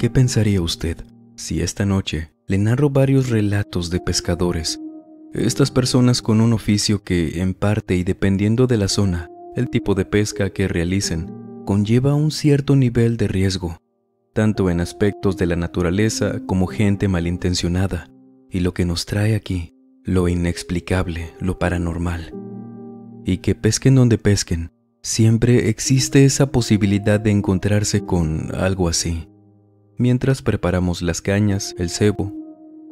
¿Qué pensaría usted si esta noche le narro varios relatos de pescadores? Estas personas con un oficio que, en parte y dependiendo de la zona, el tipo de pesca que realicen, conlleva un cierto nivel de riesgo, tanto en aspectos de la naturaleza como gente malintencionada, y lo que nos trae aquí, lo inexplicable, lo paranormal. Y que pesquen donde pesquen, siempre existe esa posibilidad de encontrarse con algo así mientras preparamos las cañas, el cebo.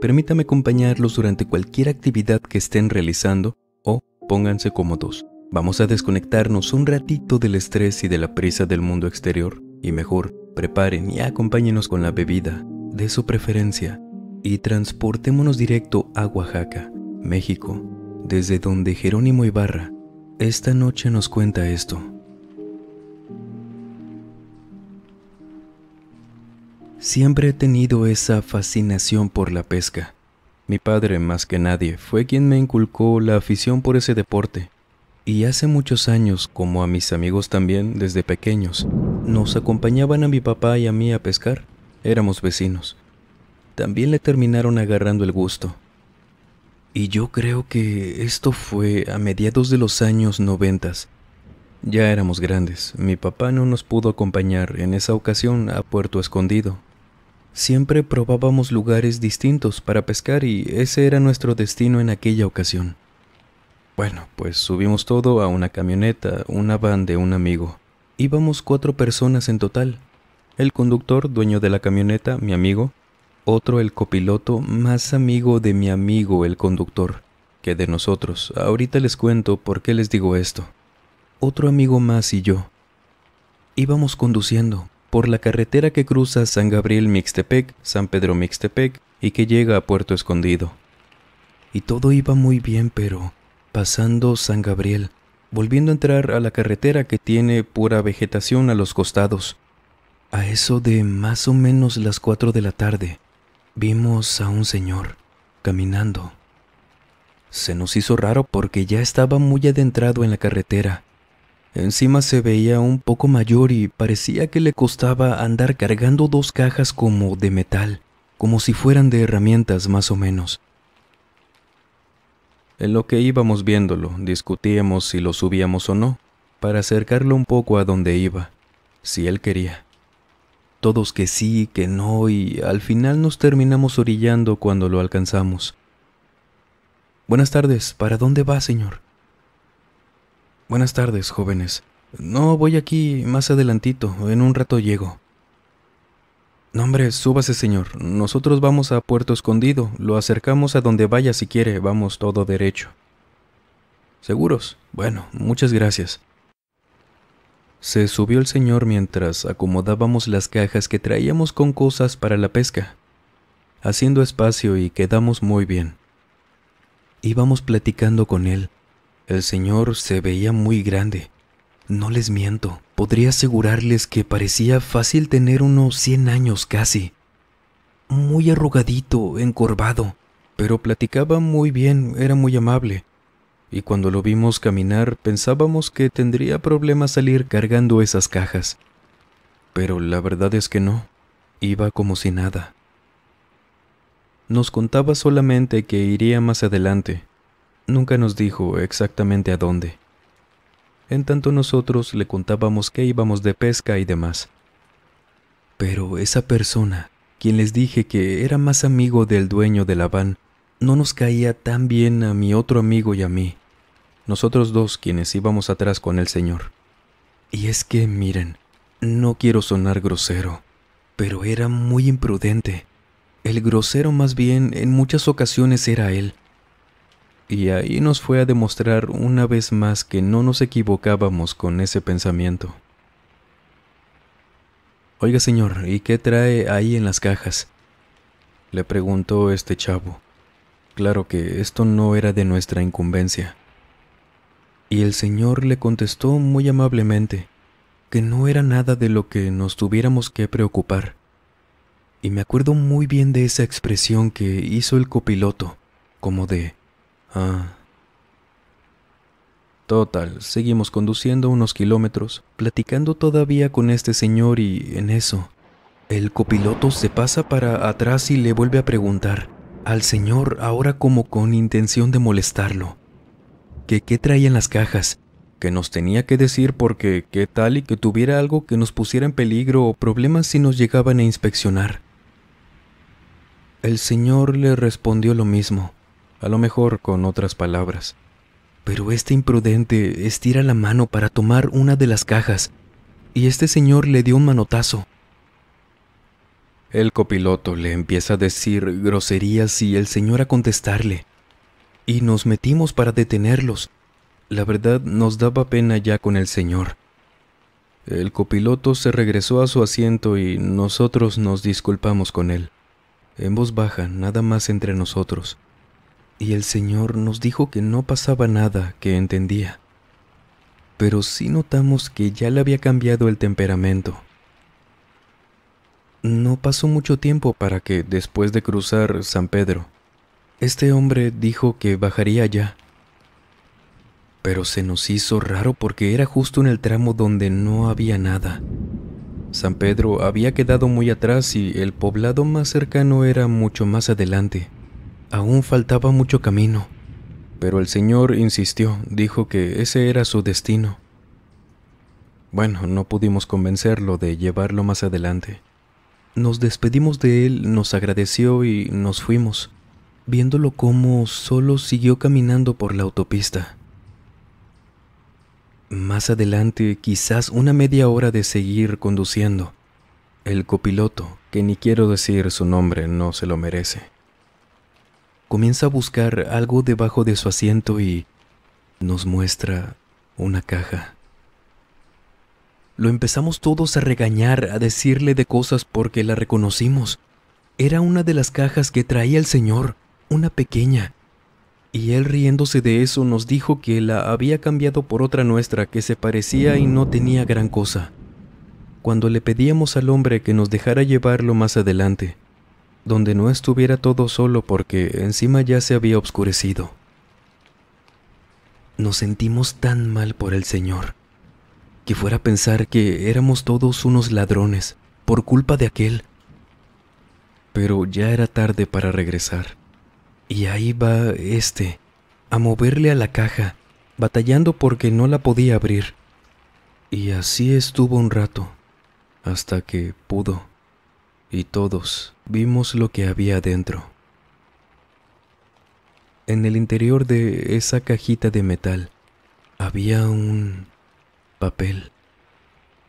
Permítame acompañarlos durante cualquier actividad que estén realizando o pónganse cómodos. Vamos a desconectarnos un ratito del estrés y de la prisa del mundo exterior y mejor, preparen y acompáñenos con la bebida, de su preferencia, y transportémonos directo a Oaxaca, México, desde donde Jerónimo Ibarra esta noche nos cuenta esto. Siempre he tenido esa fascinación por la pesca. Mi padre, más que nadie, fue quien me inculcó la afición por ese deporte. Y hace muchos años, como a mis amigos también, desde pequeños, nos acompañaban a mi papá y a mí a pescar. Éramos vecinos. También le terminaron agarrando el gusto. Y yo creo que esto fue a mediados de los años noventas. Ya éramos grandes. Mi papá no nos pudo acompañar en esa ocasión a Puerto Escondido, Siempre probábamos lugares distintos para pescar y ese era nuestro destino en aquella ocasión. Bueno, pues subimos todo a una camioneta, una van de un amigo. Íbamos cuatro personas en total. El conductor, dueño de la camioneta, mi amigo. Otro, el copiloto, más amigo de mi amigo, el conductor, que de nosotros. Ahorita les cuento por qué les digo esto. Otro amigo más y yo. Íbamos conduciendo, por la carretera que cruza San Gabriel Mixtepec, San Pedro Mixtepec y que llega a Puerto Escondido. Y todo iba muy bien, pero pasando San Gabriel, volviendo a entrar a la carretera que tiene pura vegetación a los costados, a eso de más o menos las cuatro de la tarde, vimos a un señor caminando. Se nos hizo raro porque ya estaba muy adentrado en la carretera Encima se veía un poco mayor y parecía que le costaba andar cargando dos cajas como de metal, como si fueran de herramientas más o menos. En lo que íbamos viéndolo, discutíamos si lo subíamos o no, para acercarlo un poco a donde iba, si él quería. Todos que sí, que no, y al final nos terminamos orillando cuando lo alcanzamos. Buenas tardes, ¿para dónde va, señor? Buenas tardes, jóvenes. No, voy aquí más adelantito, en un rato llego. No, hombre, súbase, señor. Nosotros vamos a Puerto Escondido. Lo acercamos a donde vaya si quiere. Vamos todo derecho. ¿Seguros? Bueno, muchas gracias. Se subió el señor mientras acomodábamos las cajas que traíamos con cosas para la pesca, haciendo espacio y quedamos muy bien. Íbamos platicando con él, el señor se veía muy grande. No les miento, podría asegurarles que parecía fácil tener unos 100 años casi. Muy arrugadito, encorvado, pero platicaba muy bien, era muy amable. Y cuando lo vimos caminar pensábamos que tendría problemas salir cargando esas cajas. Pero la verdad es que no, iba como si nada. Nos contaba solamente que iría más adelante, Nunca nos dijo exactamente a dónde. En tanto nosotros le contábamos que íbamos de pesca y demás. Pero esa persona, quien les dije que era más amigo del dueño de la van, no nos caía tan bien a mi otro amigo y a mí, nosotros dos quienes íbamos atrás con el señor. Y es que, miren, no quiero sonar grosero, pero era muy imprudente. El grosero más bien en muchas ocasiones era él, y ahí nos fue a demostrar una vez más que no nos equivocábamos con ese pensamiento. Oiga señor, ¿y qué trae ahí en las cajas? Le preguntó este chavo. Claro que esto no era de nuestra incumbencia. Y el señor le contestó muy amablemente que no era nada de lo que nos tuviéramos que preocupar. Y me acuerdo muy bien de esa expresión que hizo el copiloto, como de Ah. Total, seguimos conduciendo unos kilómetros, platicando todavía con este señor y en eso. El copiloto se pasa para atrás y le vuelve a preguntar al señor ahora como con intención de molestarlo. Que qué traían las cajas, que nos tenía que decir porque qué tal y que tuviera algo que nos pusiera en peligro o problemas si nos llegaban a inspeccionar. El señor le respondió lo mismo, a lo mejor con otras palabras. Pero este imprudente estira la mano para tomar una de las cajas y este señor le dio un manotazo. El copiloto le empieza a decir groserías y el señor a contestarle. Y nos metimos para detenerlos. La verdad nos daba pena ya con el señor. El copiloto se regresó a su asiento y nosotros nos disculpamos con él. En voz baja, nada más entre nosotros y el Señor nos dijo que no pasaba nada que entendía, pero sí notamos que ya le había cambiado el temperamento. No pasó mucho tiempo para que, después de cruzar San Pedro, este hombre dijo que bajaría allá. Pero se nos hizo raro porque era justo en el tramo donde no había nada. San Pedro había quedado muy atrás y el poblado más cercano era mucho más adelante. Aún faltaba mucho camino, pero el Señor insistió, dijo que ese era su destino. Bueno, no pudimos convencerlo de llevarlo más adelante. Nos despedimos de él, nos agradeció y nos fuimos, viéndolo como solo siguió caminando por la autopista. Más adelante, quizás una media hora de seguir conduciendo. El copiloto, que ni quiero decir su nombre, no se lo merece comienza a buscar algo debajo de su asiento y nos muestra una caja. Lo empezamos todos a regañar, a decirle de cosas porque la reconocimos. Era una de las cajas que traía el señor, una pequeña. Y él riéndose de eso nos dijo que la había cambiado por otra nuestra que se parecía y no tenía gran cosa. Cuando le pedíamos al hombre que nos dejara llevarlo más adelante, donde no estuviera todo solo porque encima ya se había oscurecido. Nos sentimos tan mal por el Señor, que fuera a pensar que éramos todos unos ladrones por culpa de aquel. Pero ya era tarde para regresar. Y ahí va este, a moverle a la caja, batallando porque no la podía abrir. Y así estuvo un rato, hasta que pudo. Y todos, vimos lo que había dentro. En el interior de esa cajita de metal había un papel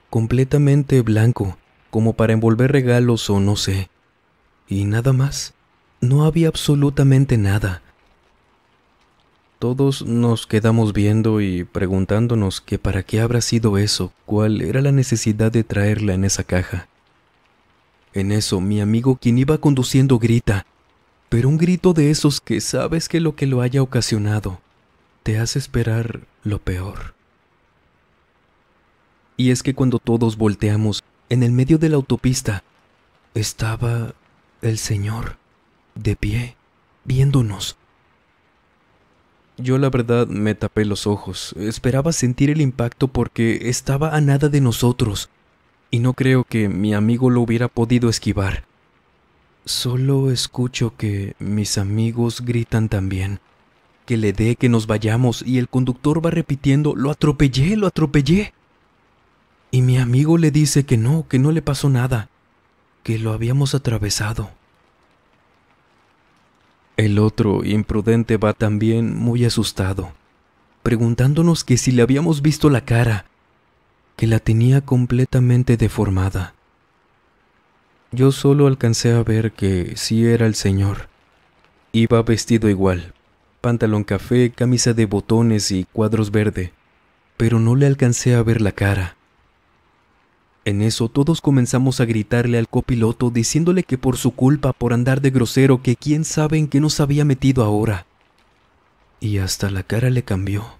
completamente blanco, como para envolver regalos o no sé. Y nada más. No había absolutamente nada. Todos nos quedamos viendo y preguntándonos que para qué habrá sido eso, cuál era la necesidad de traerla en esa caja. En eso, mi amigo quien iba conduciendo grita, pero un grito de esos que sabes que lo que lo haya ocasionado te hace esperar lo peor. Y es que cuando todos volteamos, en el medio de la autopista, estaba el señor, de pie, viéndonos. Yo la verdad me tapé los ojos, esperaba sentir el impacto porque estaba a nada de nosotros y no creo que mi amigo lo hubiera podido esquivar. Solo escucho que mis amigos gritan también, que le dé que nos vayamos y el conductor va repitiendo, lo atropellé, lo atropellé. Y mi amigo le dice que no, que no le pasó nada, que lo habíamos atravesado. El otro imprudente va también muy asustado, preguntándonos que si le habíamos visto la cara, que la tenía completamente deformada. Yo solo alcancé a ver que sí era el señor. Iba vestido igual, pantalón café, camisa de botones y cuadros verde, pero no le alcancé a ver la cara. En eso todos comenzamos a gritarle al copiloto diciéndole que por su culpa, por andar de grosero, que quién sabe en qué nos había metido ahora. Y hasta la cara le cambió.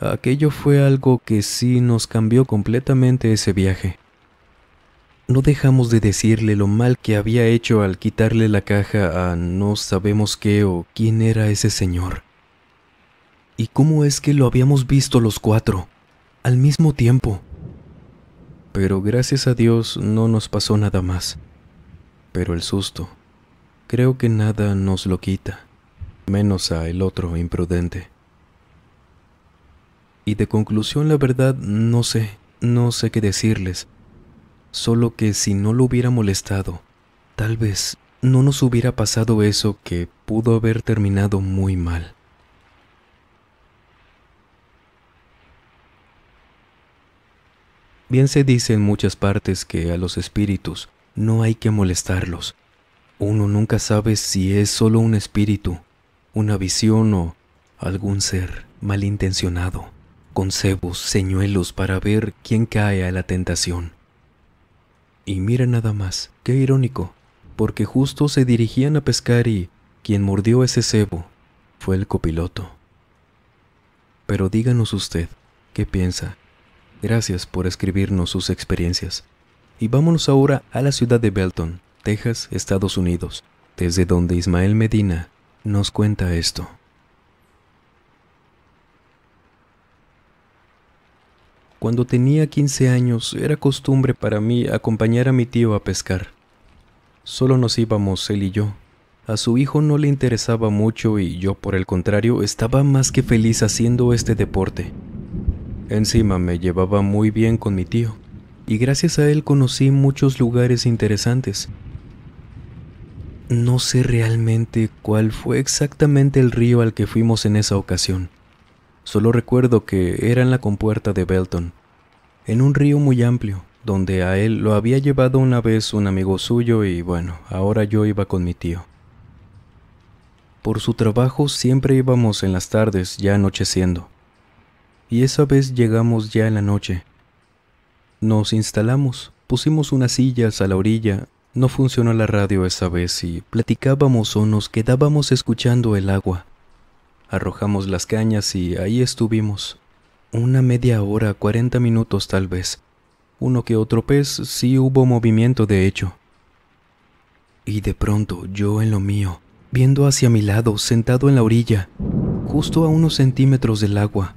Aquello fue algo que sí nos cambió completamente ese viaje. No dejamos de decirle lo mal que había hecho al quitarle la caja a no sabemos qué o quién era ese señor. ¿Y cómo es que lo habíamos visto los cuatro, al mismo tiempo? Pero gracias a Dios no nos pasó nada más. Pero el susto, creo que nada nos lo quita, menos a el otro imprudente. Y de conclusión, la verdad, no sé, no sé qué decirles. Solo que si no lo hubiera molestado, tal vez no nos hubiera pasado eso que pudo haber terminado muy mal. Bien se dice en muchas partes que a los espíritus no hay que molestarlos. Uno nunca sabe si es solo un espíritu, una visión o algún ser malintencionado con cebos, señuelos para ver quién cae a la tentación. Y mira nada más, qué irónico, porque justo se dirigían a pescar y quien mordió ese cebo fue el copiloto. Pero díganos usted, ¿qué piensa? Gracias por escribirnos sus experiencias. Y vámonos ahora a la ciudad de Belton, Texas, Estados Unidos, desde donde Ismael Medina nos cuenta esto. Cuando tenía 15 años era costumbre para mí acompañar a mi tío a pescar. Solo nos íbamos él y yo. A su hijo no le interesaba mucho y yo, por el contrario, estaba más que feliz haciendo este deporte. Encima me llevaba muy bien con mi tío, y gracias a él conocí muchos lugares interesantes. No sé realmente cuál fue exactamente el río al que fuimos en esa ocasión, Solo recuerdo que era en la compuerta de Belton, en un río muy amplio, donde a él lo había llevado una vez un amigo suyo y bueno, ahora yo iba con mi tío. Por su trabajo siempre íbamos en las tardes, ya anocheciendo. Y esa vez llegamos ya en la noche. Nos instalamos, pusimos unas sillas a la orilla, no funcionó la radio esa vez y platicábamos o nos quedábamos escuchando el agua. Arrojamos las cañas y ahí estuvimos. Una media hora, cuarenta minutos tal vez. Uno que otro pez sí hubo movimiento de hecho. Y de pronto, yo en lo mío, viendo hacia mi lado, sentado en la orilla, justo a unos centímetros del agua.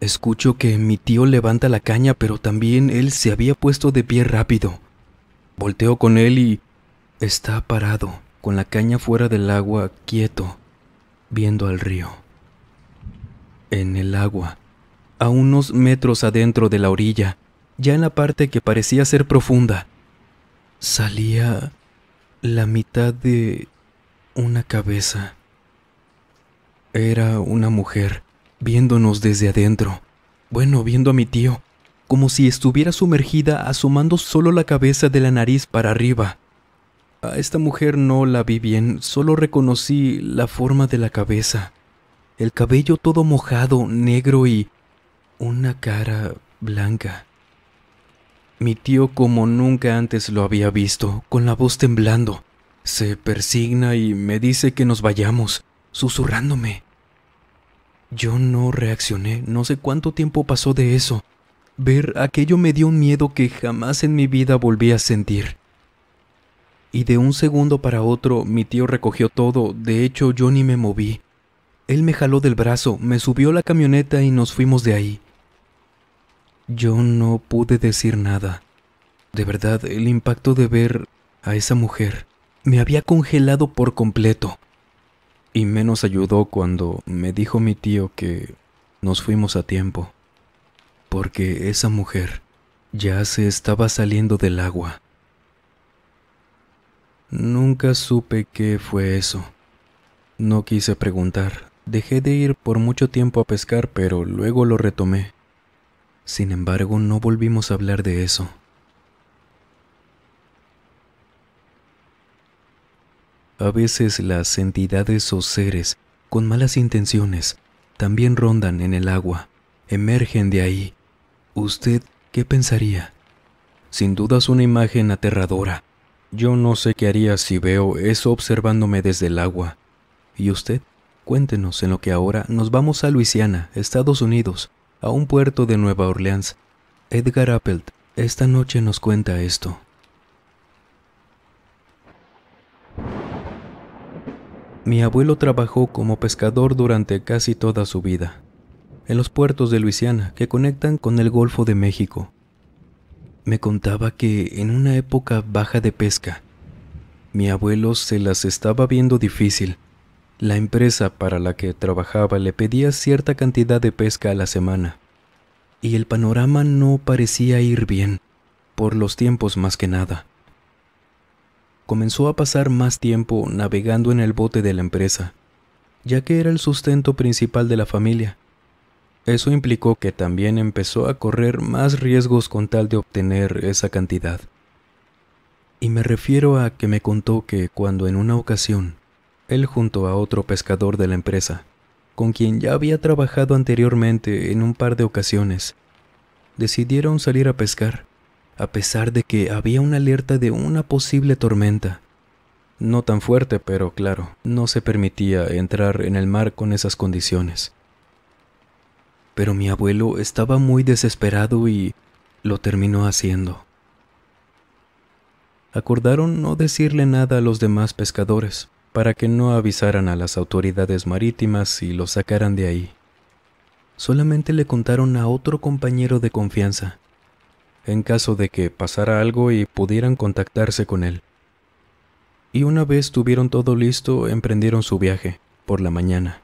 Escucho que mi tío levanta la caña, pero también él se había puesto de pie rápido. Volteo con él y está parado, con la caña fuera del agua, quieto, viendo al río. En el agua, a unos metros adentro de la orilla, ya en la parte que parecía ser profunda, salía la mitad de una cabeza. Era una mujer, viéndonos desde adentro, bueno, viendo a mi tío, como si estuviera sumergida asomando solo la cabeza de la nariz para arriba. A esta mujer no la vi bien, solo reconocí la forma de la cabeza, el cabello todo mojado, negro y una cara blanca. Mi tío como nunca antes lo había visto, con la voz temblando, se persigna y me dice que nos vayamos, susurrándome. Yo no reaccioné, no sé cuánto tiempo pasó de eso. Ver aquello me dio un miedo que jamás en mi vida volví a sentir y de un segundo para otro mi tío recogió todo, de hecho yo ni me moví. Él me jaló del brazo, me subió a la camioneta y nos fuimos de ahí. Yo no pude decir nada. De verdad, el impacto de ver a esa mujer me había congelado por completo. Y menos ayudó cuando me dijo mi tío que nos fuimos a tiempo, porque esa mujer ya se estaba saliendo del agua. Nunca supe qué fue eso. No quise preguntar. Dejé de ir por mucho tiempo a pescar, pero luego lo retomé. Sin embargo, no volvimos a hablar de eso. A veces las entidades o seres con malas intenciones también rondan en el agua, emergen de ahí. ¿Usted qué pensaría? Sin duda es una imagen aterradora, yo no sé qué haría si veo eso observándome desde el agua. ¿Y usted? Cuéntenos en lo que ahora nos vamos a Luisiana, Estados Unidos, a un puerto de Nueva Orleans. Edgar Appelt esta noche nos cuenta esto. Mi abuelo trabajó como pescador durante casi toda su vida, en los puertos de Luisiana que conectan con el Golfo de México me contaba que en una época baja de pesca, mi abuelo se las estaba viendo difícil. La empresa para la que trabajaba le pedía cierta cantidad de pesca a la semana, y el panorama no parecía ir bien, por los tiempos más que nada. Comenzó a pasar más tiempo navegando en el bote de la empresa, ya que era el sustento principal de la familia eso implicó que también empezó a correr más riesgos con tal de obtener esa cantidad. Y me refiero a que me contó que cuando en una ocasión, él junto a otro pescador de la empresa, con quien ya había trabajado anteriormente en un par de ocasiones, decidieron salir a pescar, a pesar de que había una alerta de una posible tormenta. No tan fuerte, pero claro, no se permitía entrar en el mar con esas condiciones pero mi abuelo estaba muy desesperado y lo terminó haciendo. Acordaron no decirle nada a los demás pescadores para que no avisaran a las autoridades marítimas y lo sacaran de ahí. Solamente le contaron a otro compañero de confianza, en caso de que pasara algo y pudieran contactarse con él. Y una vez tuvieron todo listo, emprendieron su viaje, por la mañana.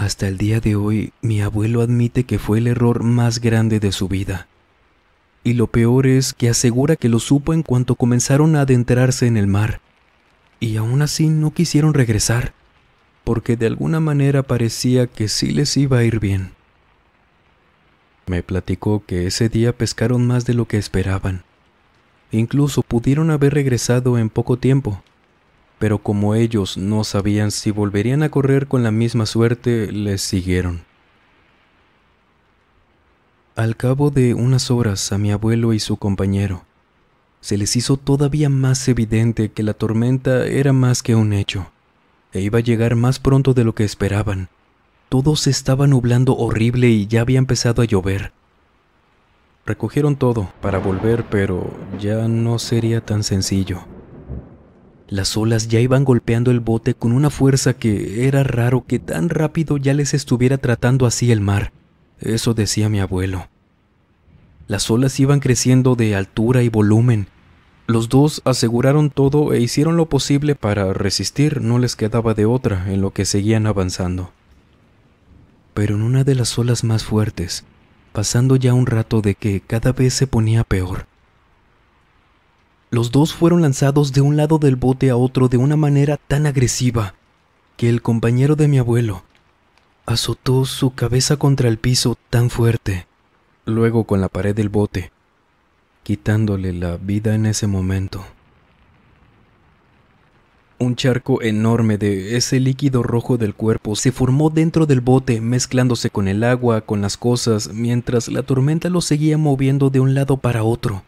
Hasta el día de hoy, mi abuelo admite que fue el error más grande de su vida. Y lo peor es que asegura que lo supo en cuanto comenzaron a adentrarse en el mar. Y aún así no quisieron regresar, porque de alguna manera parecía que sí les iba a ir bien. Me platicó que ese día pescaron más de lo que esperaban. Incluso pudieron haber regresado en poco tiempo, pero como ellos no sabían si volverían a correr con la misma suerte, les siguieron. Al cabo de unas horas a mi abuelo y su compañero, se les hizo todavía más evidente que la tormenta era más que un hecho, e iba a llegar más pronto de lo que esperaban. Todo se estaba nublando horrible y ya había empezado a llover. Recogieron todo para volver, pero ya no sería tan sencillo. Las olas ya iban golpeando el bote con una fuerza que era raro que tan rápido ya les estuviera tratando así el mar. Eso decía mi abuelo. Las olas iban creciendo de altura y volumen. Los dos aseguraron todo e hicieron lo posible para resistir, no les quedaba de otra en lo que seguían avanzando. Pero en una de las olas más fuertes, pasando ya un rato de que cada vez se ponía peor, los dos fueron lanzados de un lado del bote a otro de una manera tan agresiva que el compañero de mi abuelo azotó su cabeza contra el piso tan fuerte, luego con la pared del bote, quitándole la vida en ese momento. Un charco enorme de ese líquido rojo del cuerpo se formó dentro del bote, mezclándose con el agua, con las cosas, mientras la tormenta lo seguía moviendo de un lado para otro.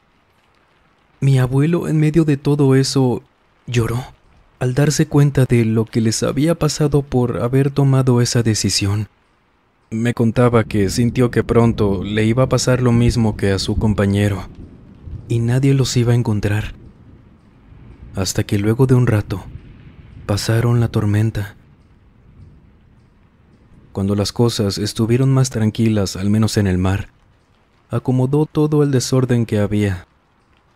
Mi abuelo, en medio de todo eso, lloró al darse cuenta de lo que les había pasado por haber tomado esa decisión. Me contaba que sintió que pronto le iba a pasar lo mismo que a su compañero, y nadie los iba a encontrar. Hasta que luego de un rato, pasaron la tormenta. Cuando las cosas estuvieron más tranquilas, al menos en el mar, acomodó todo el desorden que había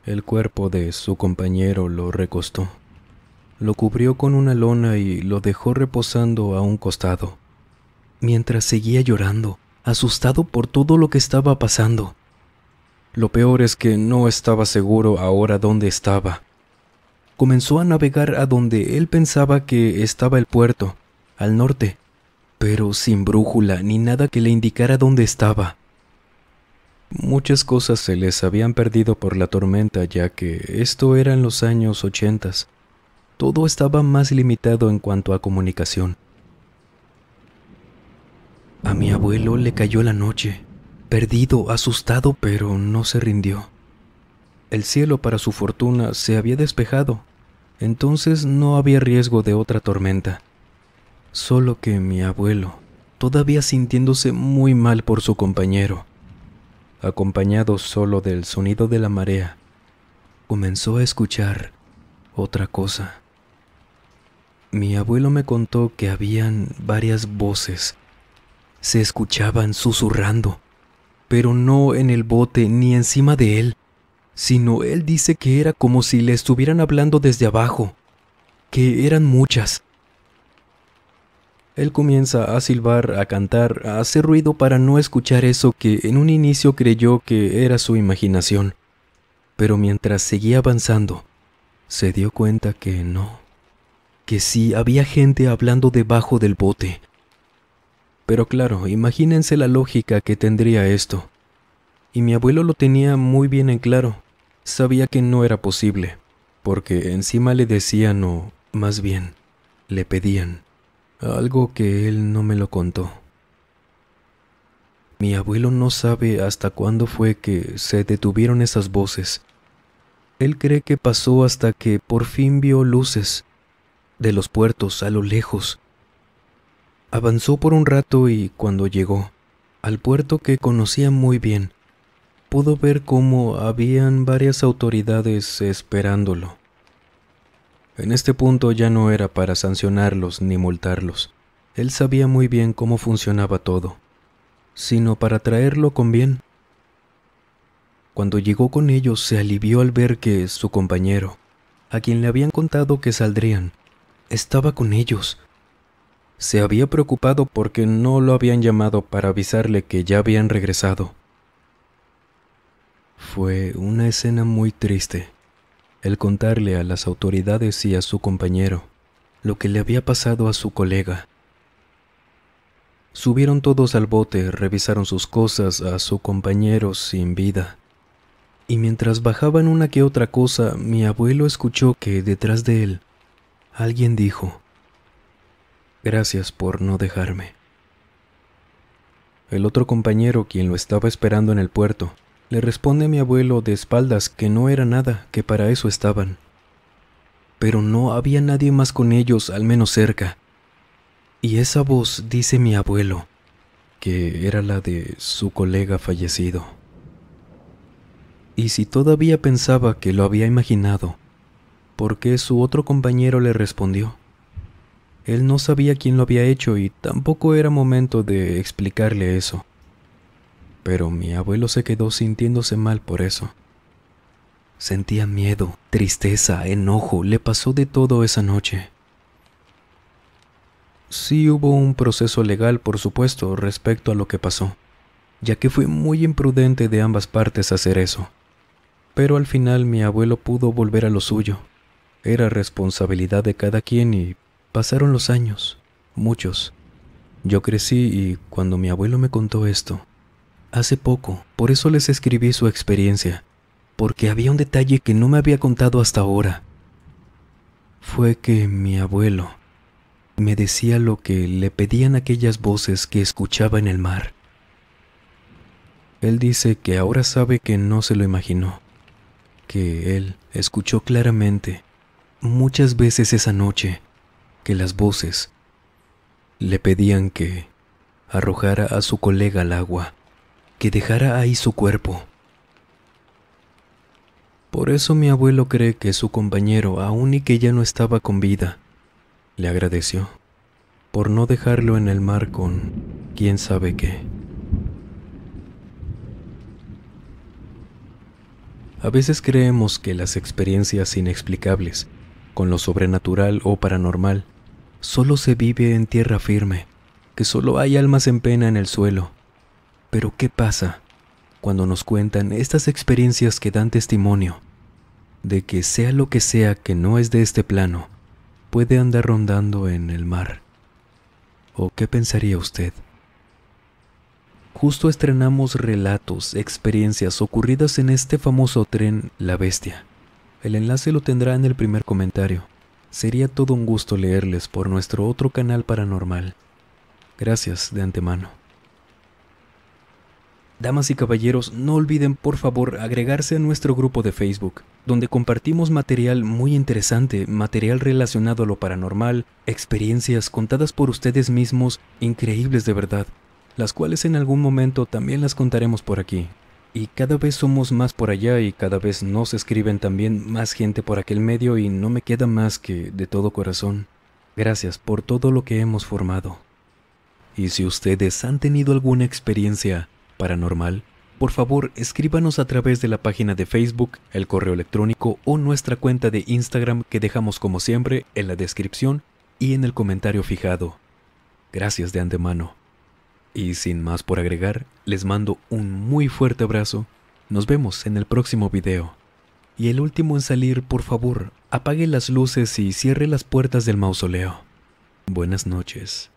el cuerpo de su compañero lo recostó. Lo cubrió con una lona y lo dejó reposando a un costado, mientras seguía llorando, asustado por todo lo que estaba pasando. Lo peor es que no estaba seguro ahora dónde estaba. Comenzó a navegar a donde él pensaba que estaba el puerto, al norte, pero sin brújula ni nada que le indicara dónde estaba. Muchas cosas se les habían perdido por la tormenta ya que esto era en los años ochentas. Todo estaba más limitado en cuanto a comunicación. A mi abuelo le cayó la noche, perdido, asustado, pero no se rindió. El cielo, para su fortuna, se había despejado, entonces no había riesgo de otra tormenta. Solo que mi abuelo, todavía sintiéndose muy mal por su compañero, acompañado solo del sonido de la marea, comenzó a escuchar otra cosa. Mi abuelo me contó que habían varias voces. Se escuchaban susurrando, pero no en el bote ni encima de él, sino él dice que era como si le estuvieran hablando desde abajo, que eran muchas, él comienza a silbar, a cantar, a hacer ruido para no escuchar eso que en un inicio creyó que era su imaginación. Pero mientras seguía avanzando, se dio cuenta que no, que sí había gente hablando debajo del bote. Pero claro, imagínense la lógica que tendría esto. Y mi abuelo lo tenía muy bien en claro, sabía que no era posible, porque encima le decían o, más bien, le pedían algo que él no me lo contó. Mi abuelo no sabe hasta cuándo fue que se detuvieron esas voces. Él cree que pasó hasta que por fin vio luces de los puertos a lo lejos. Avanzó por un rato y cuando llegó al puerto que conocía muy bien, pudo ver cómo habían varias autoridades esperándolo. En este punto ya no era para sancionarlos ni multarlos. Él sabía muy bien cómo funcionaba todo, sino para traerlo con bien. Cuando llegó con ellos se alivió al ver que su compañero, a quien le habían contado que saldrían, estaba con ellos. Se había preocupado porque no lo habían llamado para avisarle que ya habían regresado. Fue una escena muy triste el contarle a las autoridades y a su compañero lo que le había pasado a su colega. Subieron todos al bote, revisaron sus cosas a su compañero sin vida. Y mientras bajaban una que otra cosa, mi abuelo escuchó que detrás de él alguien dijo, Gracias por no dejarme. El otro compañero, quien lo estaba esperando en el puerto, le responde mi abuelo de espaldas que no era nada, que para eso estaban. Pero no había nadie más con ellos, al menos cerca. Y esa voz dice mi abuelo, que era la de su colega fallecido. Y si todavía pensaba que lo había imaginado, ¿por qué su otro compañero le respondió? Él no sabía quién lo había hecho y tampoco era momento de explicarle eso pero mi abuelo se quedó sintiéndose mal por eso. Sentía miedo, tristeza, enojo, le pasó de todo esa noche. Sí hubo un proceso legal, por supuesto, respecto a lo que pasó, ya que fue muy imprudente de ambas partes hacer eso. Pero al final mi abuelo pudo volver a lo suyo. Era responsabilidad de cada quien y pasaron los años, muchos. Yo crecí y cuando mi abuelo me contó esto, hace poco, por eso les escribí su experiencia, porque había un detalle que no me había contado hasta ahora. Fue que mi abuelo me decía lo que le pedían aquellas voces que escuchaba en el mar. Él dice que ahora sabe que no se lo imaginó, que él escuchó claramente muchas veces esa noche que las voces le pedían que arrojara a su colega al agua que dejara ahí su cuerpo. Por eso mi abuelo cree que su compañero, aun y que ya no estaba con vida, le agradeció por no dejarlo en el mar con quién sabe qué. A veces creemos que las experiencias inexplicables, con lo sobrenatural o paranormal, solo se vive en tierra firme, que solo hay almas en pena en el suelo, pero ¿qué pasa cuando nos cuentan estas experiencias que dan testimonio de que sea lo que sea que no es de este plano, puede andar rondando en el mar? ¿O qué pensaría usted? Justo estrenamos relatos, experiencias ocurridas en este famoso tren La Bestia. El enlace lo tendrá en el primer comentario. Sería todo un gusto leerles por nuestro otro canal paranormal. Gracias de antemano. Damas y caballeros, no olviden por favor agregarse a nuestro grupo de Facebook, donde compartimos material muy interesante, material relacionado a lo paranormal, experiencias contadas por ustedes mismos, increíbles de verdad, las cuales en algún momento también las contaremos por aquí. Y cada vez somos más por allá y cada vez nos escriben también más gente por aquel medio y no me queda más que de todo corazón. Gracias por todo lo que hemos formado. Y si ustedes han tenido alguna experiencia, paranormal, por favor escríbanos a través de la página de Facebook, el correo electrónico o nuestra cuenta de Instagram que dejamos como siempre en la descripción y en el comentario fijado. Gracias de antemano. Y sin más por agregar, les mando un muy fuerte abrazo. Nos vemos en el próximo video. Y el último en salir, por favor, apague las luces y cierre las puertas del mausoleo. Buenas noches.